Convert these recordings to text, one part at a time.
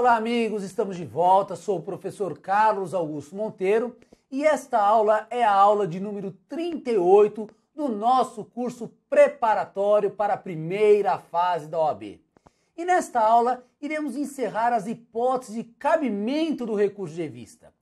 Olá, amigos, estamos de volta. Sou o professor Carlos Augusto Monteiro e esta aula é a aula de número 38 do nosso curso preparatório para a primeira fase da OAB. E nesta aula iremos encerrar as hipóteses de cabimento do recurso de vista.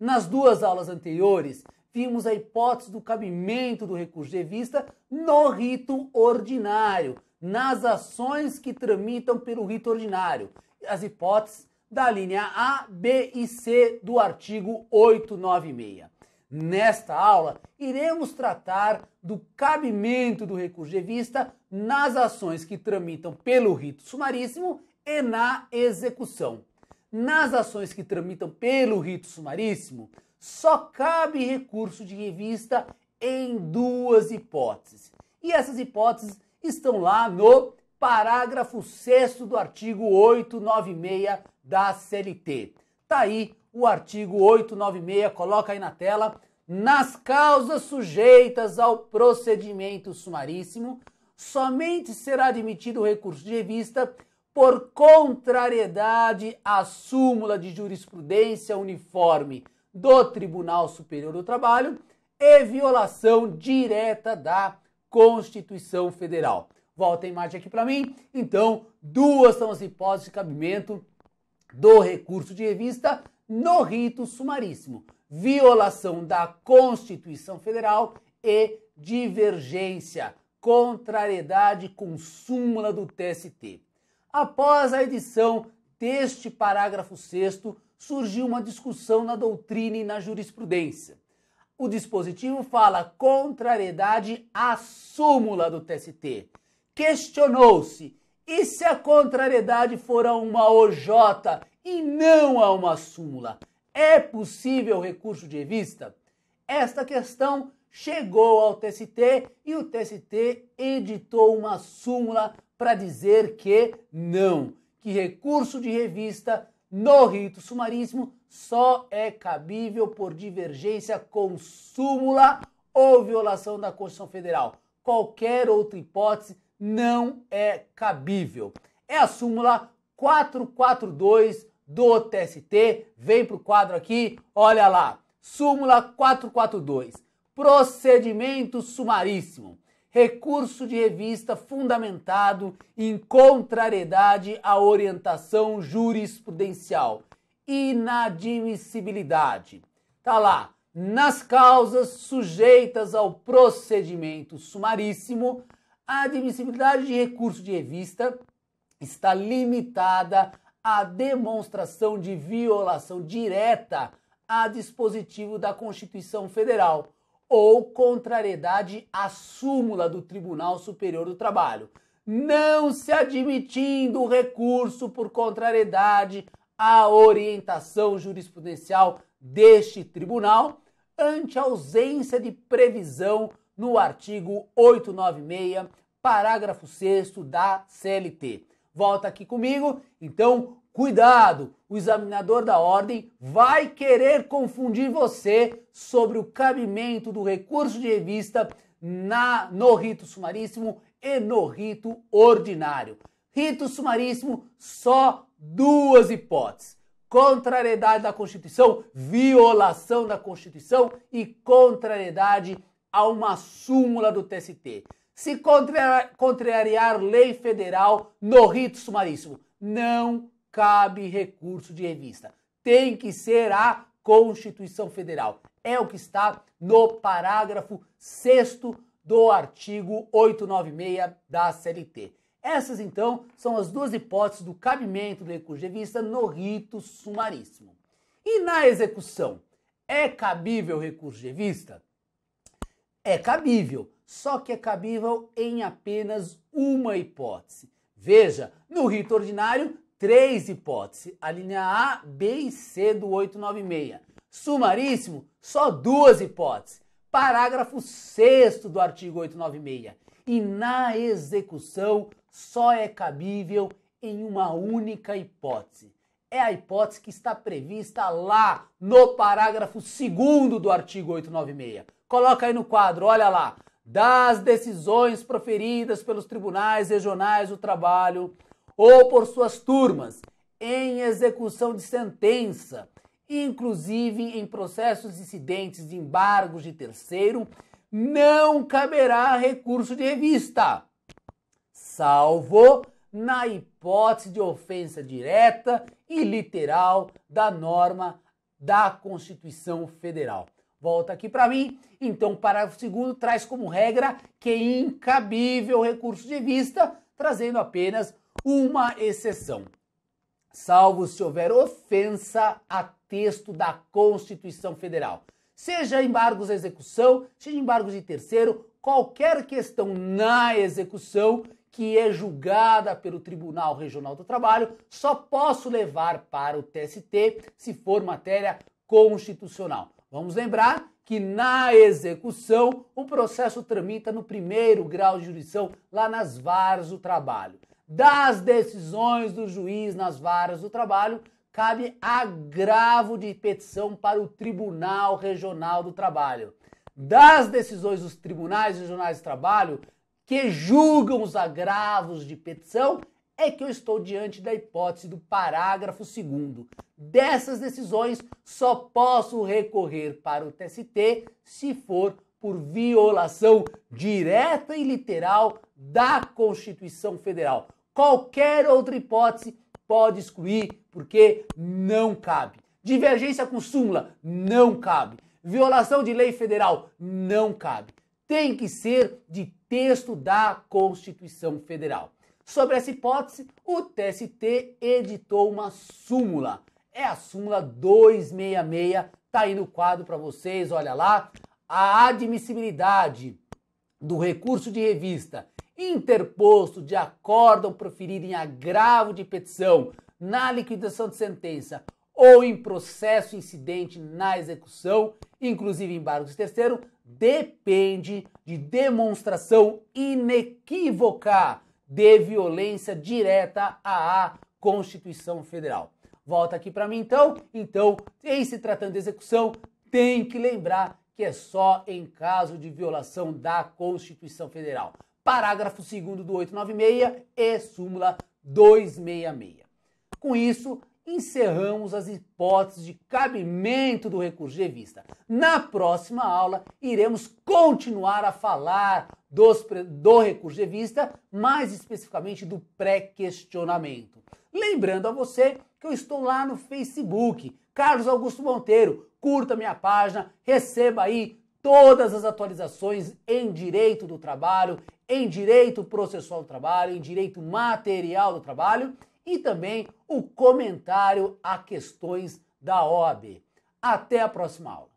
Nas duas aulas anteriores, vimos a hipótese do cabimento do recurso de vista no rito ordinário, nas ações que tramitam pelo rito ordinário. As hipóteses da linha A, B e C do artigo 896. Nesta aula, iremos tratar do cabimento do recurso de vista nas ações que tramitam pelo rito sumaríssimo e na execução nas ações que tramitam pelo rito sumaríssimo, só cabe recurso de revista em duas hipóteses. E essas hipóteses estão lá no parágrafo 6 do artigo 896 da CLT. Tá aí o artigo 896, coloca aí na tela. Nas causas sujeitas ao procedimento sumaríssimo, somente será admitido o recurso de revista por contrariedade à súmula de jurisprudência uniforme do Tribunal Superior do Trabalho e violação direta da Constituição Federal. Volta a imagem aqui para mim. Então, duas são as hipóteses de cabimento do recurso de revista no rito sumaríssimo: violação da Constituição Federal e divergência, contrariedade com súmula do TST. Após a edição deste parágrafo 6, surgiu uma discussão na doutrina e na jurisprudência. O dispositivo fala contrariedade à súmula do TST. Questionou-se e se a contrariedade for a uma OJ e não a uma súmula? É possível recurso de revista? Esta questão chegou ao TST e o TST editou uma súmula para dizer que não, que recurso de revista no rito sumaríssimo só é cabível por divergência com súmula ou violação da Constituição Federal. Qualquer outra hipótese não é cabível. É a súmula 442 do TST. Vem para o quadro aqui, olha lá. Súmula 442. Procedimento sumaríssimo recurso de revista fundamentado em contrariedade à orientação jurisprudencial. Inadmissibilidade. Tá lá. Nas causas sujeitas ao procedimento sumaríssimo, a admissibilidade de recurso de revista está limitada à demonstração de violação direta a dispositivo da Constituição Federal ou contrariedade à súmula do Tribunal Superior do Trabalho, não se admitindo recurso por contrariedade à orientação jurisprudencial deste tribunal ante ausência de previsão no artigo 896, parágrafo 6 da CLT. Volta aqui comigo. Então, Cuidado, o examinador da ordem vai querer confundir você sobre o cabimento do recurso de revista na, no rito sumaríssimo e no rito ordinário. Rito sumaríssimo, só duas hipóteses: contrariedade da Constituição, violação da Constituição e contrariedade a uma súmula do TST. Se contrariar lei federal no rito sumaríssimo, não cabe recurso de revista. Tem que ser a Constituição Federal. É o que está no parágrafo 6 do artigo 896 da CLT. Essas, então, são as duas hipóteses do cabimento do recurso de revista no rito sumaríssimo. E na execução, é cabível o recurso de revista? É cabível, só que é cabível em apenas uma hipótese. Veja, no rito ordinário três hipóteses, a linha A, B e C do 896. Sumaríssimo, só duas hipóteses. Parágrafo 6 do artigo 896. E na execução só é cabível em uma única hipótese. É a hipótese que está prevista lá no parágrafo 2 do artigo 896. Coloca aí no quadro, olha lá. Das decisões proferidas pelos tribunais regionais do trabalho ou por suas turmas em execução de sentença, inclusive em processos incidentes de embargos de terceiro, não caberá recurso de revista, salvo na hipótese de ofensa direta e literal da norma da Constituição Federal. Volta aqui para mim. Então, parágrafo 2 traz como regra que é incabível recurso de vista, trazendo apenas uma exceção, salvo se houver ofensa a texto da Constituição Federal. Seja embargos à execução, seja embargos de terceiro, qualquer questão na execução que é julgada pelo Tribunal Regional do Trabalho, só posso levar para o TST se for matéria constitucional. Vamos lembrar que na execução o processo tramita no primeiro grau de jurisdição lá nas varas do trabalho das decisões do juiz nas varas do trabalho, cabe agravo de petição para o Tribunal Regional do Trabalho. Das decisões dos tribunais regionais do trabalho que julgam os agravos de petição, é que eu estou diante da hipótese do parágrafo 2. Dessas decisões, só posso recorrer para o TST se for por violação direta e literal da Constituição Federal. Qualquer outra hipótese pode excluir porque não cabe. Divergência com súmula não cabe. Violação de lei federal não cabe. Tem que ser de texto da Constituição Federal. Sobre essa hipótese, o TST editou uma súmula. É a súmula 266, tá aí no quadro para vocês, olha lá. A admissibilidade do recurso de revista interposto de acordo ao proferir em agravo de petição na liquidação de sentença ou em processo incidente na execução, inclusive embargo de terceiro, depende de demonstração inequívoca de violência direta à Constituição Federal. Volta aqui para mim então. Então, em se tratando de execução, tem que lembrar que é só em caso de violação da Constituição Federal parágrafo 2 do 896 e súmula 266. Com isso, encerramos as hipóteses de cabimento do recurso de vista. Na próxima aula, iremos continuar a falar dos, do recurso de vista, mais especificamente do pré-questionamento. Lembrando a você que eu estou lá no Facebook, Carlos Augusto Monteiro. Curta minha página, receba aí todas as atualizações em direito do trabalho, em direito processual do trabalho, em direito material do trabalho e também o comentário a questões da OAB. Até a próxima aula.